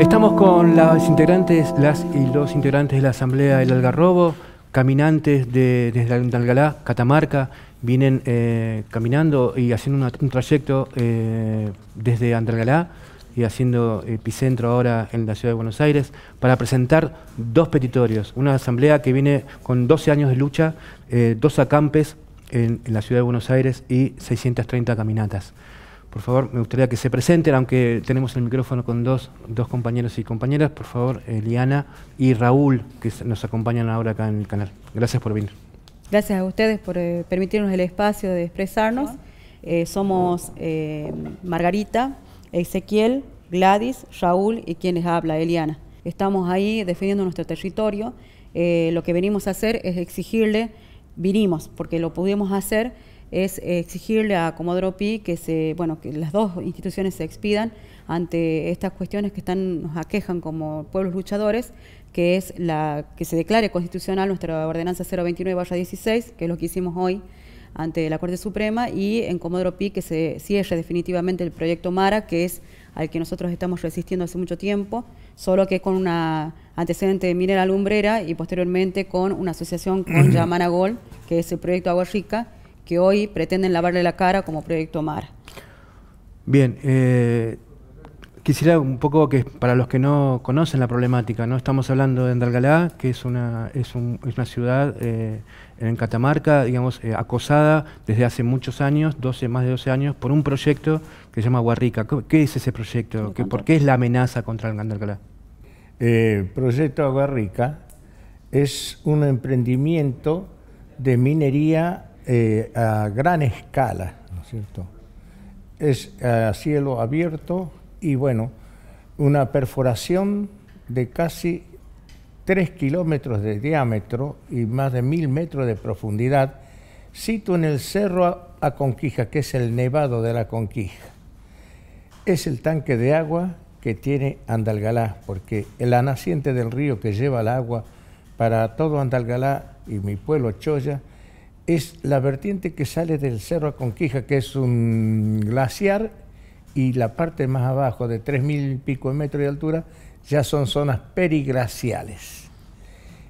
Estamos con las integrantes, las y los integrantes de la Asamblea del Algarrobo, caminantes de, desde Andalgalá, Catamarca, vienen eh, caminando y haciendo un trayecto eh, desde Andalgalá y haciendo epicentro ahora en la ciudad de Buenos Aires para presentar dos petitorios. Una asamblea que viene con 12 años de lucha, eh, dos acampes en, la ciudad de Buenos Aires y 630 caminatas. Por favor, me gustaría que se presenten, aunque tenemos el micrófono con dos, dos compañeros y compañeras. Por favor, Eliana y Raúl, que nos acompañan ahora acá en el canal. Gracias por venir. Gracias a ustedes por eh, permitirnos el espacio de expresarnos. Eh, somos eh, Margarita, Ezequiel, Gladys, Raúl y quienes habla, Eliana. Estamos ahí defendiendo nuestro territorio. lo que venimos a hacer es exigirle, vinimos, porque lo pudimos hacer es exigirle a Comodoro Pi que se, bueno, que las dos instituciones se expidan ante estas cuestiones que están, nos aquejan como pueblos luchadores, que es la que se declare constitucional nuestra ordenanza 029-16, que es lo que hicimos hoy ante la Corte Suprema, y en Comodoro Pi que se cierre definitivamente el proyecto Mara, que es al que nosotros estamos resistiendo hace mucho tiempo, solo que con una antecedente de minera lumbrera y posteriormente con una asociación con Yamana Gol, que es el proyecto Agua Rica, que hoy pretenden lavarle la cara como Proyecto Mar. Bien, eh, quisiera un poco que para los que no conocen la problemática, no estamos hablando de Andalgalá, que es una, es, una ciudad eh, en Catamarca, digamos, eh, acosada desde hace muchos años, 12, más de 12 años, por un proyecto que se llama Guarrica. ¿Qué es ese proyecto? ¿Por qué es la amenaza contra Andalgalá? El proyecto Aguarrica es un emprendimiento de minería eh, a gran escala, ¿no es cierto? Es eh, a cielo abierto y bueno, una perforación de casi 3 kilómetros de diámetro y más de 1000 metros de profundidad, sito en el cerro Aconquija, que es el nevado de la Conquija. Es el tanque de agua que tiene Andalgalá, porque la naciente del río que lleva el agua para todo Andalgalá y mi pueblo Choya es la vertiente que sale del Cerro a Conquija, que es un glaciar, y la parte más abajo, de 3.000 y pico de metros de altura, ya son zonas periglaciales.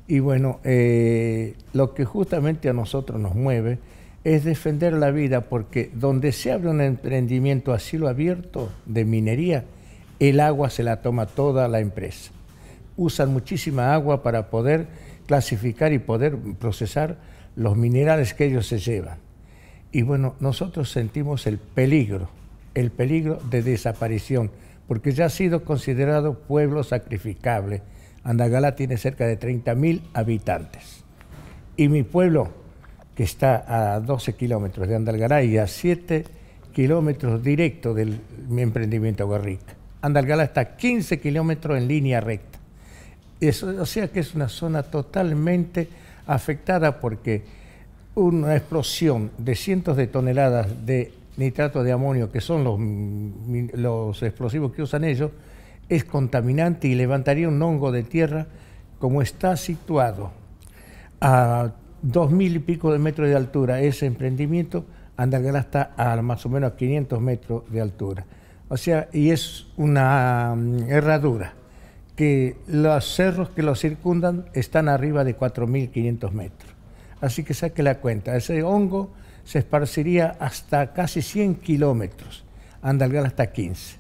Y bueno, eh, lo que justamente a nosotros nos mueve es defender la vida, porque donde se abre un emprendimiento a cielo abierto de minería, el agua se la toma toda la empresa. Usan muchísima agua para poder clasificar y poder procesar los minerales que ellos se llevan. Y bueno, nosotros sentimos el peligro, el peligro de desaparición, porque ya ha sido considerado pueblo sacrificable. andalgalá tiene cerca de 30.000 habitantes. Y mi pueblo, que está a 12 kilómetros de Andalgalá y a 7 kilómetros directo del mi emprendimiento Guarrica. Andalgalá está a 15 kilómetros en línea recta. Eso, o sea que es una zona totalmente afectada porque una explosión de cientos de toneladas de nitrato de amonio, que son los, los explosivos que usan ellos, es contaminante y levantaría un hongo de tierra como está situado a dos mil y pico de metros de altura ese emprendimiento, anda hasta a más o menos 500 metros de altura. O sea, y es una mm, herradura que los cerros que los circundan están arriba de 4.500 metros. Así que saque la cuenta, ese hongo se esparciría hasta casi 100 kilómetros, Andalgal hasta 15.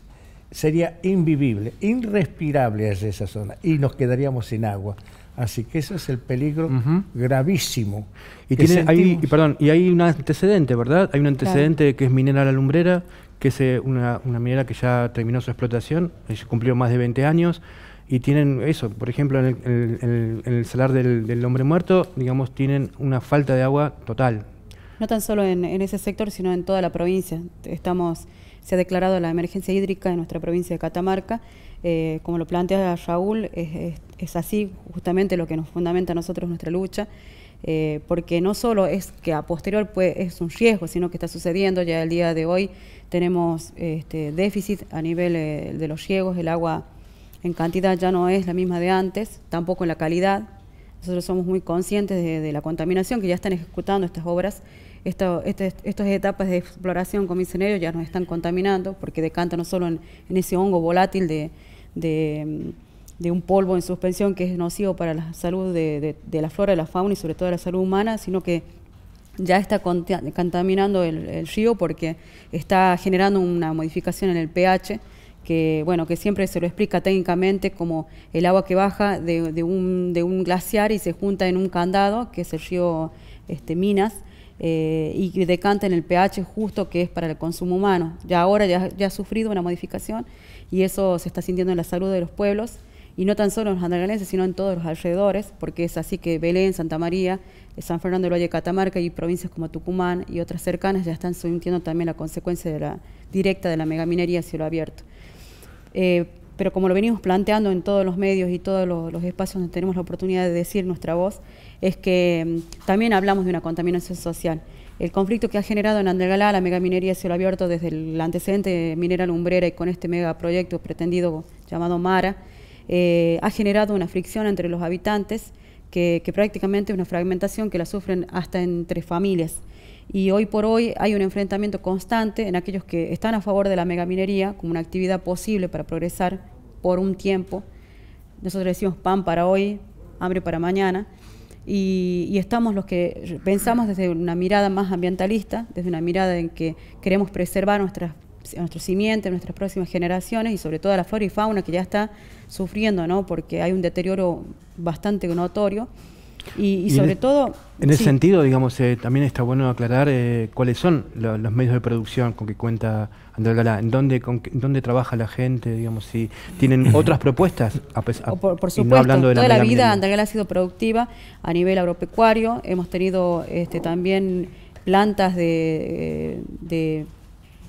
Sería invivible, irrespirable desde esa zona y nos quedaríamos sin agua. Así que ese es el peligro gravísimo. Y, tiene, hay, perdón, y hay un antecedente, ¿verdad? Hay un antecedente que es Minera La Lumbrera, que es eh, una, una minera que ya terminó su explotación, eh, cumplió más de 20 años y tienen eso, por ejemplo, en el, salar del, hombre muerto, digamos, tienen una falta de agua total. No tan solo en, ese sector, sino en toda la provincia. Estamos, se ha declarado la emergencia hídrica en nuestra provincia de Catamarca. Eh, como lo plantea Raúl, es, así justamente lo que nos fundamenta a nosotros nuestra lucha, eh, porque no solo es que a posterior pues, es un riesgo, sino que está sucediendo ya el día de hoy, tenemos este, déficit a nivel eh, de los riegos, el agua en cantidad ya no es la misma de antes, tampoco en la calidad. Nosotros somos muy conscientes de, la contaminación que ya están ejecutando estas obras. estas este, etapas de exploración con misioneros ya nos están contaminando porque decantan no solo en, ese hongo volátil de, un polvo en suspensión que es nocivo para la salud de, la flora, de la fauna y sobre todo de la salud humana, sino que ya está contaminando el río porque está generando una modificación en el pH que, bueno, que siempre se lo explica técnicamente como el agua que baja de, un, glaciar y se junta en un candado, que es el río este, Minas, eh, y decanta en el pH justo que es para el consumo humano. Ya ahora ya, ha sufrido una modificación y eso se está sintiendo en la salud de los pueblos, y no tan solo en los andalganeses sino en todos los alrededores, porque es así que Belén, Santa María, San Fernando del Valle de Catamarca y provincias como Tucumán y otras cercanas ya están sintiendo también la consecuencia directa de la megaminería a cielo abierto. Eh, pero como lo venimos planteando en todos los medios y todos los, espacios donde tenemos la oportunidad de decir nuestra voz, es que mm, también hablamos de una contaminación social. El conflicto que ha generado en Andalgalá la megaminería cielo abierto desde el antecedente minera lumbrera y con este megaproyecto pretendido llamado Mara, eh, ha generado una fricción entre los habitantes que, que prácticamente es una fragmentación que la sufren hasta entre familias y hoy por hoy hay un enfrentamiento constante en aquellos que están a favor de la megaminería como una actividad posible para progresar por un tiempo. Nosotros decimos pan para hoy, hambre para mañana, y, estamos los que pensamos desde una mirada más ambientalista, desde una mirada en que queremos preservar nuestras nuestros cimientos, nuestras próximas generaciones y sobre todo la flora y fauna que ya está sufriendo, ¿no? porque hay un deterioro bastante notorio. Y, sobre e- todo... En ese sentido, digamos, eh, también está bueno aclarar eh, cuáles son los medios de producción con que cuenta Andrés en dónde, con, dónde trabaja la gente, digamos, si tienen otras propuestas. A pesar, por, por supuesto, toda la, vida Andrés ha sido productiva a nivel agropecuario, hemos tenido este, también plantas eh, de,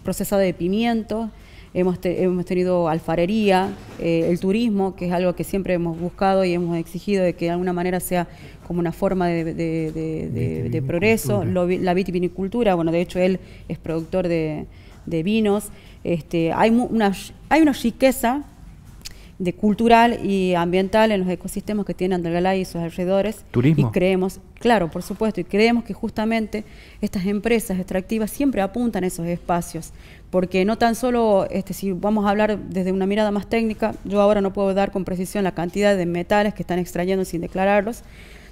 procesado de pimientos, hemos, hemos tenido alfarería, eh, el turismo, que es algo que siempre hemos buscado y hemos exigido de que de alguna manera sea como una forma de, progreso, la vitivinicultura, bueno, de hecho él es productor de, vinos, este, hay, una, hay una riqueza de cultural y ambiental en los ecosistemas que tiene Andalgalá y sus alrededores. Turismo. Y creemos, claro, por supuesto, y creemos que justamente estas empresas extractivas siempre apuntan a esos espacios, porque no tan solo, este, si vamos a hablar desde una mirada más técnica, yo ahora no puedo dar con precisión la cantidad de metales que están extrayendo sin declararlos,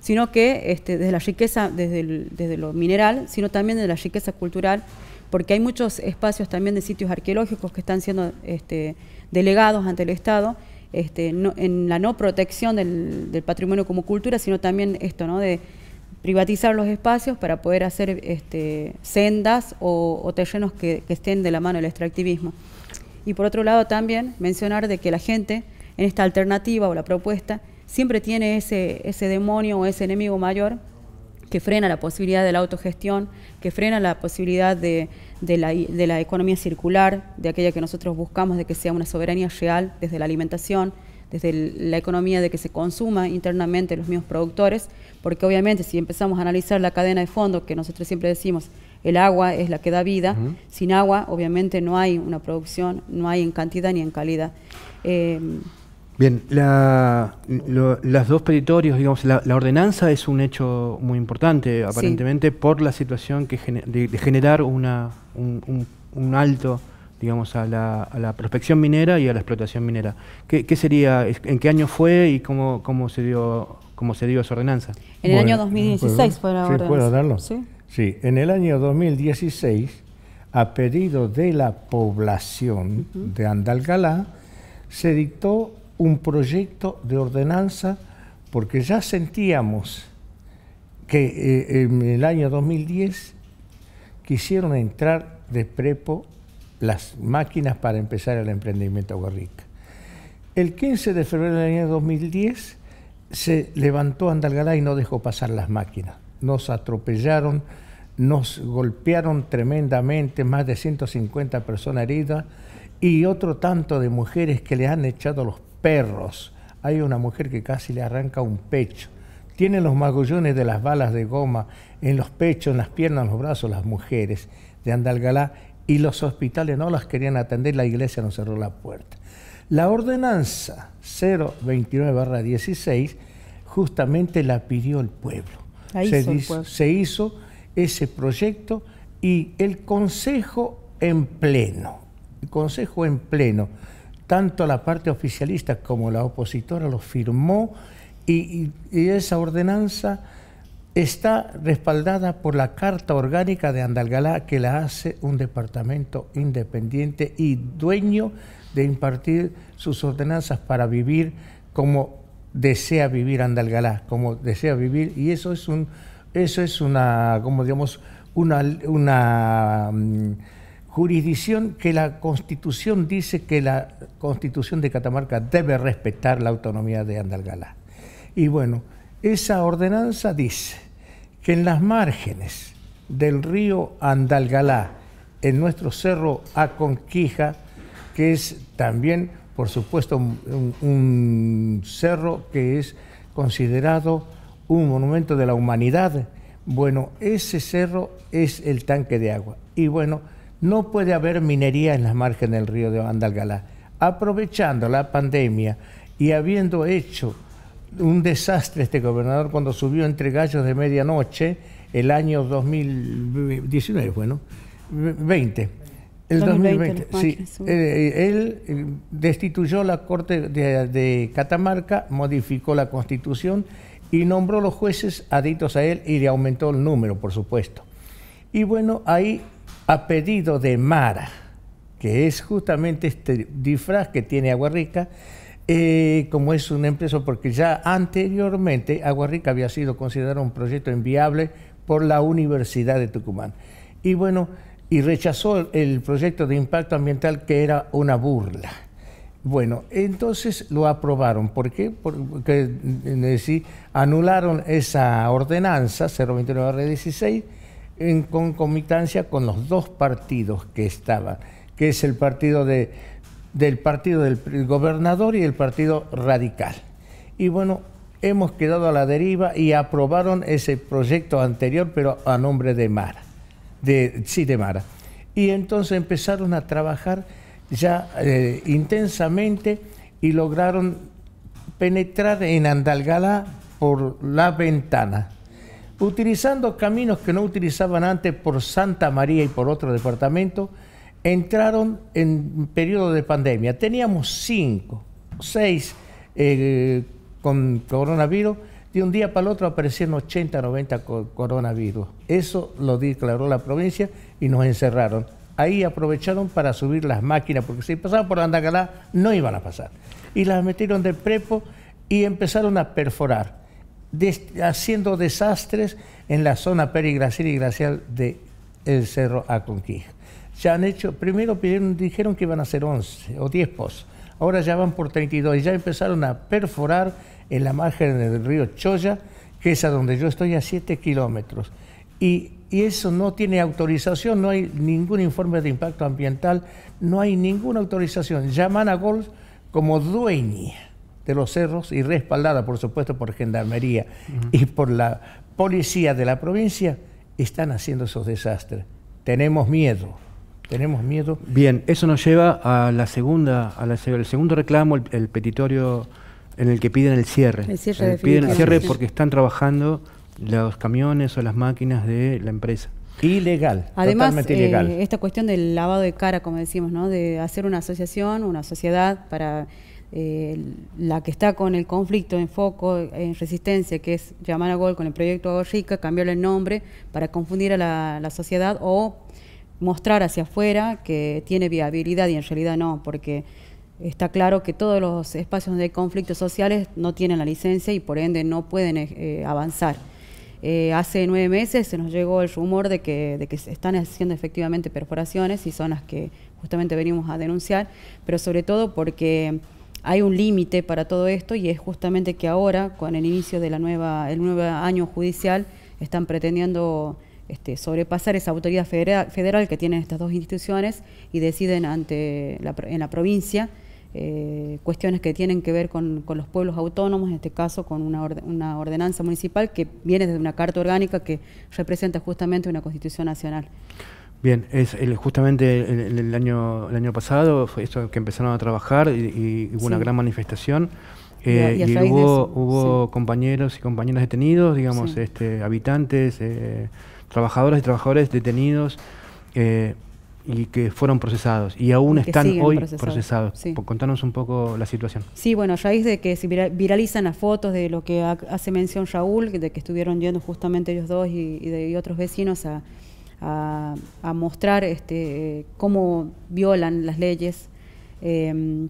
sino que este, desde la riqueza, desde, desde lo mineral, sino también de la riqueza cultural, porque hay muchos espacios también de sitios arqueológicos que están siendo este, delegados ante el Estado este, no, en la no protección del, patrimonio como cultura, sino también esto, ¿no? De privatizar los espacios para poder hacer este, sendas o, terrenos que, estén de la mano del extractivismo. Y por otro lado también mencionar de que la gente en esta alternativa o la propuesta siempre tiene ese demonio o ese enemigo mayor que frena la posibilidad de la autogestión, que frena la posibilidad de, la, economía circular, de aquella que nosotros buscamos, de que sea una soberanía real desde la alimentación, desde la economía de que se consuma internamente los mismos productores, porque obviamente si empezamos a analizar la cadena de fondo, que nosotros siempre decimos, el agua es la que da vida, sin agua obviamente no hay una producción, no hay en cantidad ni en calidad. Eh, Bien, la, las dos peritorios, digamos, la, ordenanza es un hecho muy importante, aparentemente, por la situación que de, generar una, un, alto, digamos, a la, prospección minera y a la explotación minera. ¿Qué, sería, en qué año fue y cómo, cómo se dio cómo se dio esa ordenanza? En el año 2016 fue la ordenanza. puedo darlo? ¿Sí? en el año 2016, a pedido de la población de Andalgalá, se dictó un proyecto de ordenanza porque ya sentíamos que eh, en el año 2010 quisieron entrar de prepo las máquinas para empezar el emprendimiento guarrica. El 15 de febrero del año 2010 se levantó Andalgalá y no dejó pasar las máquinas. Nos atropellaron, nos golpearon tremendamente, más de 150 personas heridas y otro tanto de mujeres que le han echado los perros. Hay una mujer que casi le arranca un pecho. Tienen los magullones de las balas de goma en los pechos, en las piernas, en los brazos, las mujeres de Andalgalá y los hospitales no las querían atender, la iglesia no cerró la puerta. La ordenanza 029-16 justamente la pidió el pueblo. el pueblo. se hizo ese proyecto y el Consejo en pleno, el Consejo en pleno tanto la parte oficialista como la opositora lo firmó y, esa ordenanza está respaldada por la Carta Orgánica de Andalgalá que la hace un departamento independiente y dueño de impartir sus ordenanzas para vivir como desea vivir Andalgalá, como desea vivir y eso es un eso es una como digamos una una mm, jurisdicción que la Constitución dice que la Constitución de Catamarca debe respetar la autonomía de Andalgalá. Y bueno, esa ordenanza dice que en las márgenes del río Andalgalá, en nuestro cerro Aconquija, que es también, por supuesto, un, cerro que es considerado un monumento de la humanidad, bueno, ese cerro es el tanque de agua. Y bueno, no puede haber minería en las margen del río de Andalgalá. Aprovechando la pandemia y habiendo hecho un desastre este gobernador cuando subió entre gallos de medianoche el año 2019, bueno, 20. El 2020, sí. Eh, eh, él eh, destituyó la Corte de, de, Catamarca, modificó la Constitución y nombró los jueces adictos a él y le aumentó el número, por supuesto. Y bueno, ahí a pedido de Mara, que es justamente este disfraz que tiene Agua Rica, eh, como es una empresa, porque ya anteriormente Agua Rica había sido considerado un proyecto inviable por la Universidad de Tucumán. Y bueno, y rechazó el proyecto de impacto ambiental que era una burla. Bueno, entonces lo aprobaron. ¿Por qué? Porque eh, anularon esa ordenanza 029-16 en concomitancia con los dos partidos que estaban, que es el partido del partido del gobernador y el partido radical. Y bueno, hemos quedado a la deriva y aprobaron ese proyecto anterior, pero a nombre de Mara, de, sí, de Mara. Y entonces empezaron a trabajar ya eh, intensamente y lograron penetrar en Andalgalá por la ventana utilizando caminos que no utilizaban antes por Santa María y por otro departamento, entraron en periodo de pandemia. Teníamos cinco, seis eh, con coronavirus, de un día para el otro aparecieron 80, 90 coronavirus. Eso lo declaró la provincia y nos encerraron. Ahí aprovecharon para subir las máquinas, porque si pasaban por Andacalá no iban a pasar. Y las metieron de prepo y empezaron a perforar haciendo desastres en la zona perigracial y glacial del el Cerro Aconquij. Ya han hecho, primero pidieron, dijeron que iban a ser 11 o 10 pozos, ahora ya van por 32 y ya empezaron a perforar en la margen del río Choya, que es a donde yo estoy a 7 kilómetros. Y, eso no tiene autorización, no hay ningún informe de impacto ambiental, no hay ninguna autorización. Llaman a Gold como dueña los cerros y respaldada, por supuesto, por Gendarmería y por la policía de la provincia, están haciendo esos desastres. Tenemos miedo. Tenemos miedo. Bien, eso nos lleva a la segunda, a segundo reclamo, el, petitorio en el que piden el cierre. El cierre eh, piden el cierre porque están trabajando los camiones o las máquinas de la empresa. Ilegal, totalmente ilegal. Eh, esta cuestión del lavado de cara, como decimos, ¿no? de hacer una asociación, una sociedad para la que está con el conflicto en foco, en resistencia, que es llamar a Gol con el proyecto Agua Rica, cambiarle el nombre para confundir a la, sociedad o mostrar hacia afuera que tiene viabilidad y en realidad no, porque está claro que todos los espacios de conflictos sociales no tienen la licencia y por ende no pueden eh, avanzar. Eh, hace nueve meses se nos llegó el rumor de que, de que se están haciendo efectivamente perforaciones y son las que justamente venimos a denunciar, pero sobre todo porque hay un límite para todo esto y es justamente que ahora, con el inicio del nuevo año judicial, están pretendiendo este, sobrepasar esa autoridad federal, que tienen estas dos instituciones y deciden ante en la provincia eh, cuestiones que tienen que ver con, los pueblos autónomos, en este caso con una, una ordenanza municipal que viene desde una carta orgánica que representa justamente una constitución nacional. Bien, es justamente el, año el año pasado fue esto que empezaron a trabajar y, hubo una gran manifestación. y, eh, hubo, compañeros y compañeras detenidos, digamos, este, habitantes, eh, trabajadoras y trabajadores detenidos eh, y que fueron procesados y aún están hoy procesados. Contanos un poco la situación. Sí, bueno, a raíz de que se viralizan las fotos de lo que hace mención Raúl, de que estuvieron yendo justamente ellos dos y, de, otros vecinos a a, mostrar este, cómo violan las leyes em,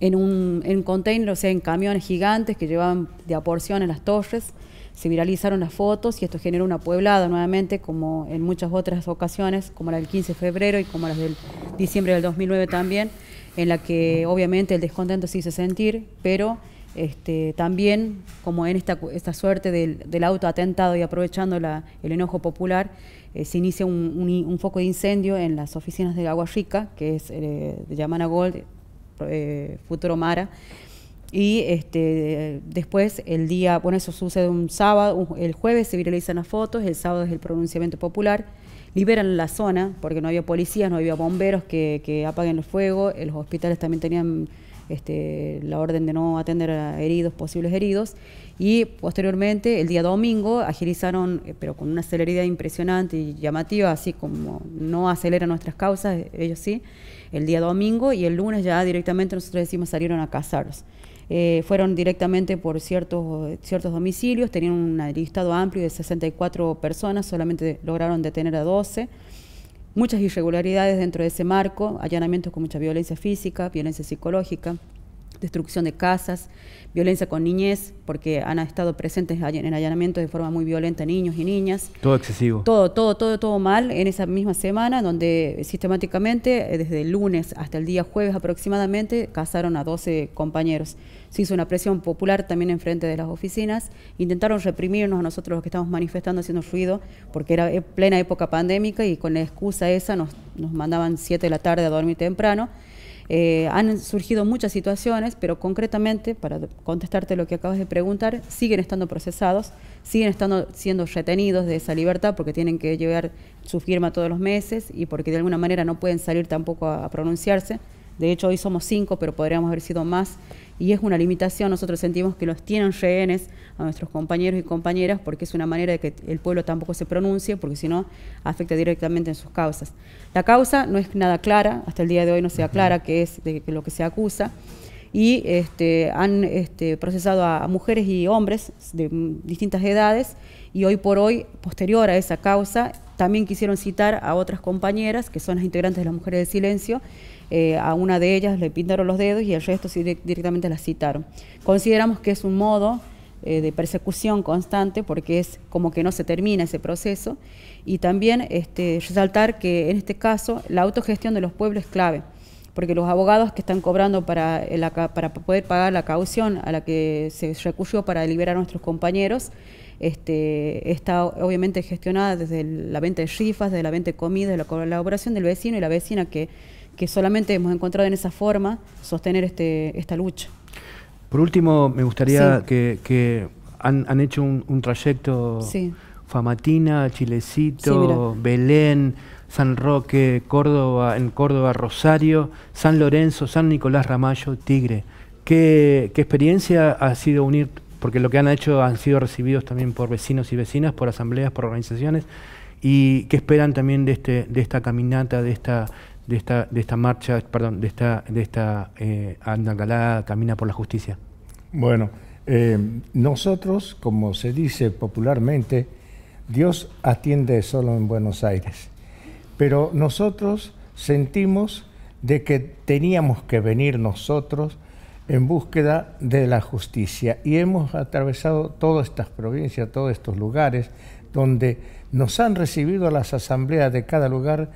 en un container, o sea, en camiones gigantes que llevaban de aporción en las torres. Se viralizaron las fotos y esto generó una pueblada nuevamente, como en muchas otras ocasiones, como la del 15 de febrero y como las del diciembre del 2009 también, en la que obviamente el descontento se hizo sentir, pero este, también como en esta, suerte del, del, auto atentado y aprovechando el enojo popular, eh, se inicia un, foco de incendio en las oficinas de Agua Rica, que es eh, de Yamana Gold, eh, Futuro Mara. Y este, después el día, bueno, eso sucede un sábado, el jueves se viralizan las fotos, el sábado es el pronunciamiento popular, liberan la zona porque no había policías, no había bomberos que, que apaguen el fuego, los hospitales también tenían este, la orden de no atender a heridos, posibles heridos, y posteriormente, el día domingo, agilizaron, eh, pero con una celeridad impresionante y llamativa, así como no acelera nuestras causas, ellos sí, el día domingo, y el lunes ya directamente nosotros decimos salieron a cazarlos. Eh, fueron directamente por ciertos, ciertos domicilios, tenían un listado amplio de 64 personas, solamente lograron detener a 12 muchas irregularidades dentro de ese marco, allanamientos con mucha violencia física, violencia psicológica, destrucción de casas, violencia con niñez, porque han estado presentes en allanamientos de forma muy violenta niños y niñas. Todo excesivo. Todo, todo, todo, todo mal en esa misma semana, donde sistemáticamente, eh, desde el lunes hasta el día jueves aproximadamente, cazaron a 12 compañeros. Se hizo una presión popular también enfrente de las oficinas. Intentaron reprimirnos a nosotros los que estamos manifestando, haciendo ruido, porque era eh, plena época pandémica y con la excusa esa nos, nos mandaban 7 de la tarde a dormir temprano eh, han surgido muchas situaciones, pero concretamente, para contestarte lo que acabas de preguntar, siguen estando procesados, siguen estando siendo retenidos de esa libertad porque tienen que llevar su firma todos los meses y porque de alguna manera no pueden salir tampoco a, a pronunciarse. De hecho, hoy somos cinco, pero podríamos haber sido más y es una limitación. Nosotros sentimos que los tienen rehenes a nuestros compañeros y compañeras porque es una manera de que el pueblo tampoco se pronuncie, porque si no afecta directamente en sus causas. La causa no es nada clara, hasta el día de hoy no se aclara qué es de lo que se acusa y este, han este, procesado a, mujeres y hombres de distintas edades y hoy por hoy, posterior a esa causa, también quisieron citar a otras compañeras, que son las integrantes de las Mujeres del Silencio, eh, a una de ellas le pintaron los dedos y al resto directamente las citaron. Consideramos que es un modo eh, de persecución constante porque es como que no se termina ese proceso y también este, resaltar que en este caso la autogestión de los pueblos es clave porque los abogados que están cobrando para, para poder pagar la caución a la que se recurrió para liberar a nuestros compañeros, este, está obviamente gestionada desde la venta de rifas, desde la venta de comida, de la colaboración del vecino y la vecina que, que solamente hemos encontrado en esa forma sostener este, esta lucha. Por último, me gustaría que, han, hecho un, trayecto Famatina, Chilecito, Belén San Roque, Córdoba, en Córdoba, Rosario, San Lorenzo, San Nicolás Ramallo, Tigre. ¿Qué, experiencia ha sido unir? Porque lo que han hecho han sido recibidos también por vecinos y vecinas, por asambleas, por organizaciones. ¿Y qué esperan también de, este, de esta caminata, de esta, de esta, de esta marcha, perdón, de esta, de esta eh, Camina por la Justicia? Bueno, eh, nosotros, como se dice popularmente, Dios atiende solo en Buenos Aires pero nosotros sentimos de que teníamos que venir nosotros en búsqueda de la justicia y hemos atravesado todas estas provincias, todos estos lugares donde nos han recibido las asambleas de cada lugar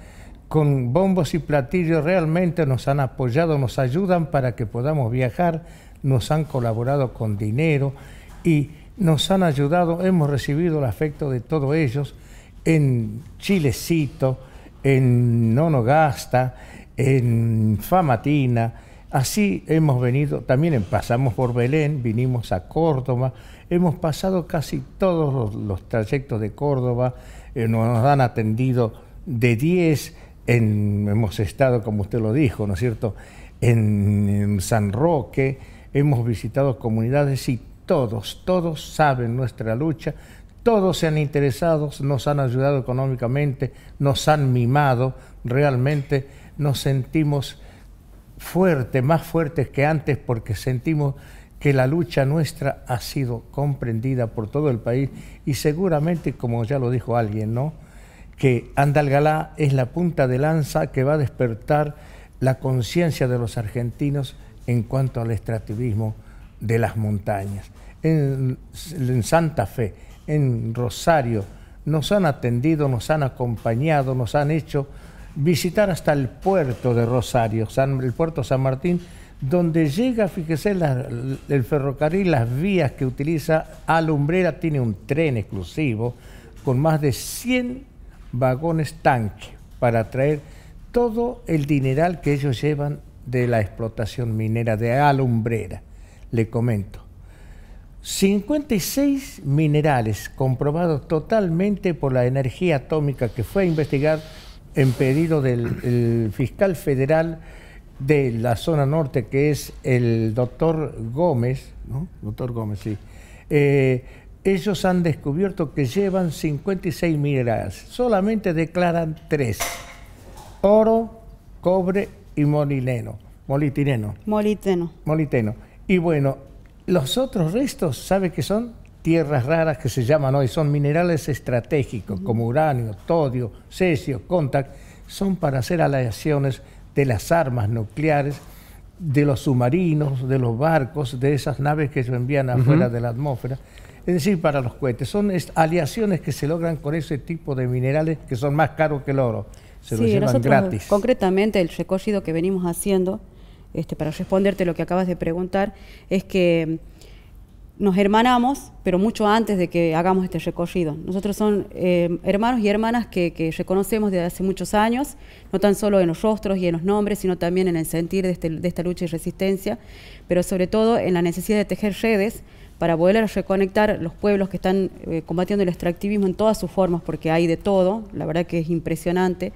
con bombos y platillos, realmente nos han apoyado, nos ayudan para que podamos viajar, nos han colaborado con dinero y nos han ayudado, hemos recibido el afecto de todos ellos en Chilecito, en Nonogasta, Gasta, en Famatina. Así hemos venido, también pasamos por Belén, vinimos a Córdoba, hemos pasado casi todos los, trayectos de Córdoba, eh, nos han atendido de 10, hemos estado, como usted lo dijo, ¿no es cierto?, en San Roque, hemos visitado comunidades y todos, todos saben nuestra lucha, todos se han interesado, nos han ayudado económicamente, nos han mimado, realmente nos sentimos fuertes, más fuertes que antes, porque sentimos que la lucha nuestra ha sido comprendida por todo el país y seguramente, como ya lo dijo alguien, ¿no? que Andalgalá es la punta de lanza que va a despertar la conciencia de los argentinos en cuanto al extractivismo de las montañas. en Santa Fe, en Rosario. Nos han atendido, nos han acompañado, nos han hecho visitar hasta el puerto de Rosario, el puerto San Martín, donde llega, fíjese, el ferrocarril, las vías que utiliza Alumbrera, tiene un tren exclusivo con más de 100 vagones tanque para traer todo el dineral que ellos llevan de la explotación minera de Alumbrera, le comento. 56 minerales comprobados totalmente por la energía atómica que fue a investigar en pedido del fiscal federal de la zona norte, que es el doctor Gómez, Doctor Gómez, sí. Eh, ellos han descubierto que llevan 56 minerales. Solamente declaran tres. Oro, cobre y molileno. Molitino. Moliteno. Moliteno. Y bueno, los otros restos, ¿sabe qué son? Tierras raras que se llaman hoy, son minerales estratégicos como uranio, todio, cesio, contact, son para hacer aleaciones de las armas nucleares, de los submarinos, de los barcos, de esas naves que se envían afuera de la atmósfera es decir, para los cohetes. Son aleaciones que se logran con ese tipo de minerales que son más caros que el oro. Se lo llevan gratis. Concretamente, el recorrido que venimos haciendo este, para responderte lo que acabas de preguntar, es que nos hermanamos, pero mucho antes de que hagamos este recorrido. Nosotros son eh, hermanos y hermanas que, reconocemos desde hace muchos años, no tan solo en los rostros y en los nombres, sino también en el sentir de, este, esta lucha y resistencia, pero sobre todo en la necesidad de tejer redes para volver a reconectar los pueblos que están eh, combatiendo el extractivismo en todas sus formas, porque hay de todo, la verdad que es impresionante,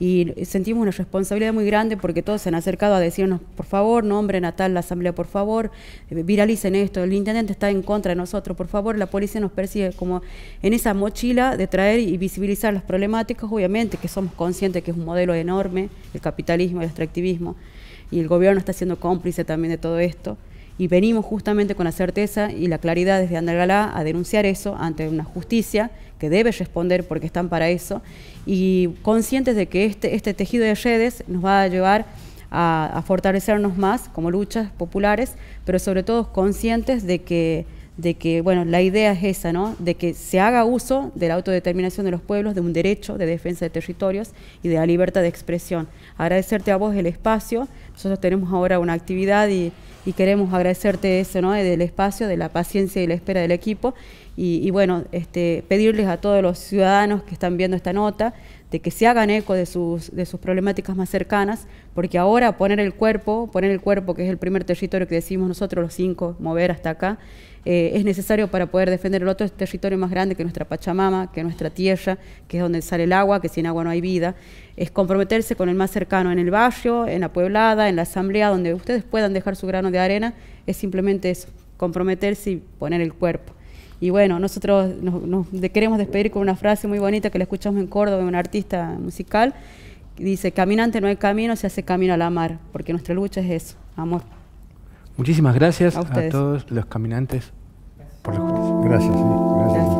y sentimos una responsabilidad muy grande porque todos se han acercado a decirnos, por favor, nombre natal la asamblea, por favor, eh, viralicen esto, el intendente está en contra de nosotros, por favor, la policía nos persigue, como en esa mochila de traer y visibilizar las problemáticas, obviamente que somos conscientes que es un modelo enorme, el capitalismo, el extractivismo, y el gobierno está siendo cómplice también de todo esto y venimos justamente con la certeza y la claridad desde Andalgalá a denunciar eso ante una justicia que debe responder porque están para eso y conscientes de que este, este tejido de redes nos va a llevar a fortalecernos más como luchas populares, pero sobre todo conscientes de que de que, bueno, la idea es esa, ¿no? De que se haga uso de la autodeterminación de los pueblos, de un derecho de defensa de territorios y de la libertad de expresión. Agradecerte a vos el espacio. Nosotros tenemos ahora una actividad y, queremos agradecerte eso, ¿no? Del espacio, de la paciencia y la espera del equipo. Y, y bueno, este, pedirles a todos los ciudadanos que están viendo esta nota, de que se hagan eco de sus, de sus problemáticas más cercanas, porque ahora poner el cuerpo, poner el cuerpo, que es el primer territorio que decimos nosotros los cinco, mover hasta acá, eh, es necesario para poder defender el otro territorio más grande que nuestra Pachamama, que nuestra tierra, que es donde sale el agua, que sin agua no hay vida. Es comprometerse con el más cercano en el barrio, en la pueblada, en la asamblea, donde ustedes puedan dejar su grano de arena, es simplemente eso, comprometerse y poner el cuerpo. Y bueno, nosotros nos, queremos despedir con una frase muy bonita que la escuchamos en Córdoba de un artista musical. dice, caminante no hay camino, se hace camino a la mar, porque nuestra lucha es eso, amor. Muchísimas gracias a, todos los caminantes por la justicia. gracias.